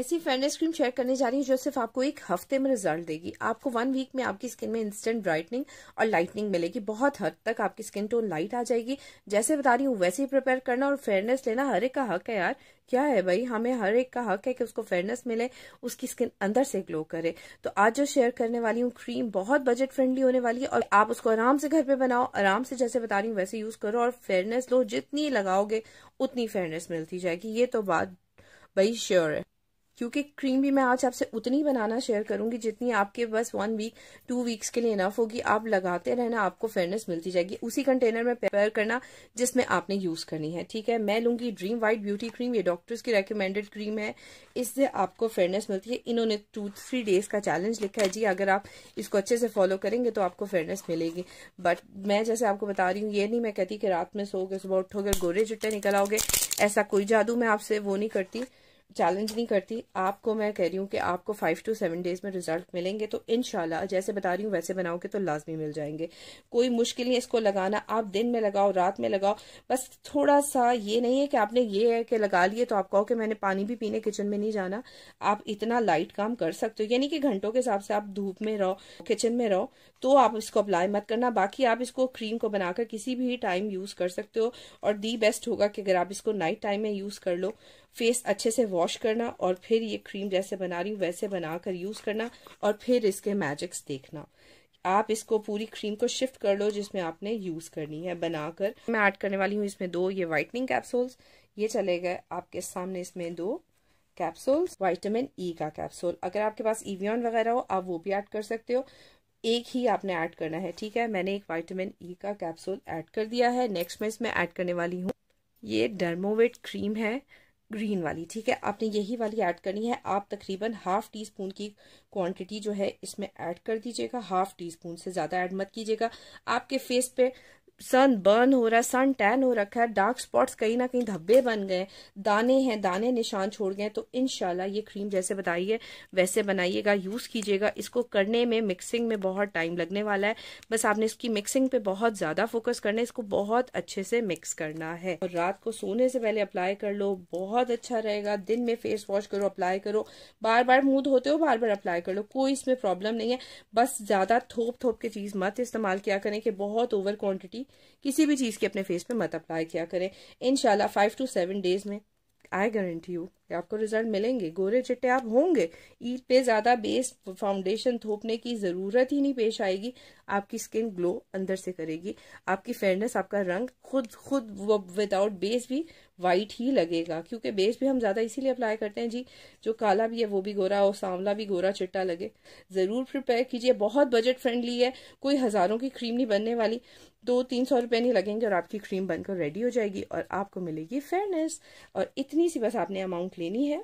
ऐसी fairness cream share करने जा रही हूँ जो सिर्फ आपको एक हफ्ते में रिजल्ट देगी आपको वन वीक में आपकी स्किन में इंस्टेंट ब्राइटनिंग और लाइटनिंग मिलेगी बहुत हद तक आपकी स्किन टोन लाइट आ जाएगी जैसे बता रही हूँ वैसे ही प्रिपेयर करना और फेयरनेस लेना हर एक का हक है यार क्या है भाई हमें हर एक का हक है कि उसको फेयरनेस मिले उसकी स्किन अंदर से ग्लो करे तो आज जो शेयर करने वाली हूँ क्रीम बहुत बजट फ्रेंडली होने वाली है और आप उसको आराम से घर पे बनाओ आराम से जैसे बता रही हूँ वैसे यूज करो और फेयरनेस लो जितनी लगाओगे उतनी फेयरनेस मिलती जाएगी ये तो बात भाई श्योर है क्योंकि क्रीम भी मैं आज आपसे उतनी बनाना शेयर करूंगी जितनी आपके बस वन वीक टू वीक्स के लिए इनफ होगी आप लगाते रहना आपको फेयरनेस मिलती जाएगी उसी कंटेनर में प्रिपेयर करना जिसमें आपने यूज करनी है ठीक है मैं लूंगी ड्रीम वाइट ब्यूटी क्रीम ये डॉक्टर्स की रिकमेंडेड क्रीम है इससे आपको फेयरनेस मिलती है इन्होंने टू थ्री डेज का चैलेंज लिखा है जी अगर आप इसको अच्छे से फॉलो करेंगे तो आपको फेयरनेस मिलेगी बट मैं जैसे आपको बता रही हूँ ये नहीं मैं कहती कि रात में सो गए सुबह उठोगे गोरे जुट्टे निकल आओगे ऐसा कोई जादू मैं आपसे वो नहीं करती चैलेंज नहीं करती आपको मैं कह रही हूँ कि आपको फाइव टू सेवन डेज में रिजल्ट मिलेंगे तो इन जैसे बता रही हूँ वैसे बनाओगे तो लाजमी मिल जाएंगे कोई मुश्किल नहीं इसको लगाना आप दिन में लगाओ रात में लगाओ बस थोड़ा सा ये नहीं है कि आपने ये है कि लगा लिए तो आप कहो कि मैंने पानी भी पीने किचन में नहीं जाना आप इतना लाइट काम कर सकते हो यानी कि घंटों के हिसाब से आप धूप में रहो किचन में रहो तो आप इसको अप्लाई मत करना बाकी आप इसको क्रीम को बनाकर किसी भी टाइम यूज कर सकते हो और दी बेस्ट होगा कि अगर आप इसको नाइट टाइम में यूज कर लो फेस अच्छे से वॉश करना और फिर ये क्रीम जैसे बना रही हूँ वैसे बनाकर यूज करना और फिर इसके मैजिक्स देखना आप इसको पूरी क्रीम को शिफ्ट कर लो जिसमें आपने यूज करनी है बनाकर मैं ऐड करने वाली हूँ इसमें दो ये वाइटनिंग कैप्सूल्स ये चले गए आपके सामने इसमें दो कैप्सूल्स वाइटामिन ई का कैप्सूल अगर आपके पास ईवियन वगैरह हो आप वो भी ऐड कर सकते हो एक ही आपने ऐड करना है ठीक है मैंने एक वाइटामिन ई e का कैप्सूल ऐड कर दिया है नेक्स्ट मैं इसमें ऐड करने वाली हूँ ये डर्मोवेट क्रीम है ग्रीन वाली ठीक है आपने यही वाली ऐड करनी है आप तकरीबन हाफ टी स्पून की क्वांटिटी जो है इसमें ऐड कर दीजिएगा हाफ टी स्पून से ज़्यादा ऐड मत कीजिएगा आपके फेस पे सन बर्न हो रहा है सन टैन हो रखा है डार्क स्पॉट्स कहीं ना कहीं धब्बे बन गए दाने हैं दाने निशान छोड़ गए तो इनशाला ये क्रीम जैसे बताइए वैसे बनाइएगा यूज़ कीजिएगा इसको करने में मिक्सिंग में बहुत टाइम लगने वाला है बस आपने इसकी मिक्सिंग पे बहुत ज़्यादा फोकस करना है इसको बहुत अच्छे से मिक्स करना है और रात को सोने से पहले अप्लाई कर लो बहुत अच्छा रहेगा दिन में फेस वॉश करो अप्लाई करो बार बार मुंह धोते हो बार बार अप्लाई कर लो कोई इसमें प्रॉब्लम नहीं है बस ज़्यादा थोप थोप के चीज़ मत इस्तेमाल किया करें कि बहुत ओवर क्वांटिटी किसी भी चीज़ के अपने फेस पे मत अप्लाई किया करें in five to seven days में आई गारंटी यू आपको रिजल्ट मिलेंगे गोरे चिट्टे आप होंगे ईद पे ज्यादा बेस फाउंडेशन थोपने की जरूरत ही नहीं पेश आएगी आपकी स्किन ग्लो अंदर से करेगी आपकी फेयरनेस आपका रंग खुद खुद विदाउट बेस भी वाइट ही लगेगा क्योंकि बेस भी हम ज्यादा इसीलिए अप्लाई करते हैं जी जो काला भी है वो भी गोरा और सांवला भी गोरा चिट्टा लगे जरूर प्रिपेयर कीजिए बहुत बजट फ्रेंडली है कोई हजारों की क्रीम नहीं बनने वाली दो तीन सौ रुपए नहीं लगेंगे और आपकी क्रीम बनकर रेडी हो जाएगी और आपको मिलेगी फेयरनेस और इतनी सी बस आपने अमाउंट लेनी है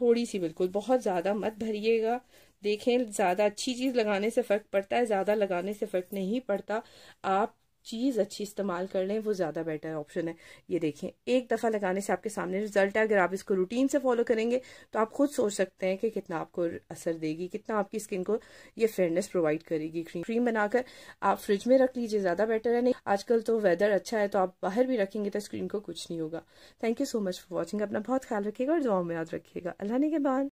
थोड़ी सी बिल्कुल बहुत ज़्यादा मत भरिएगा देखें ज़्यादा अच्छी चीज़ लगाने से फ़र्क पड़ता है ज़्यादा लगाने से फ़र्क नहीं पड़ता आप चीज़ अच्छी इस्तेमाल कर लें वो ज़्यादा बेटर ऑप्शन है ये देखें एक दफ़ा लगाने से आपके सामने रिजल्ट है अगर आप इसको रूटीन से फॉलो करेंगे तो आप खुद सोच सकते हैं कि कितना आपको असर देगी कितना आपकी स्किन को ये फेयरनेस प्रोवाइड करेगी क्रीम क्रीम बनाकर आप फ्रिज में रख लीजिए ज़्यादा बेटर है नहीं आजकल तो वेदर अच्छा है तो आप बाहर भी रखेंगे तो स्क्रीन को कुछ नहीं होगा thank you so much for watching अपना बहुत ख्याल रखिएगा और दुआ में याद रखिएगा अल्लाह ने के बाद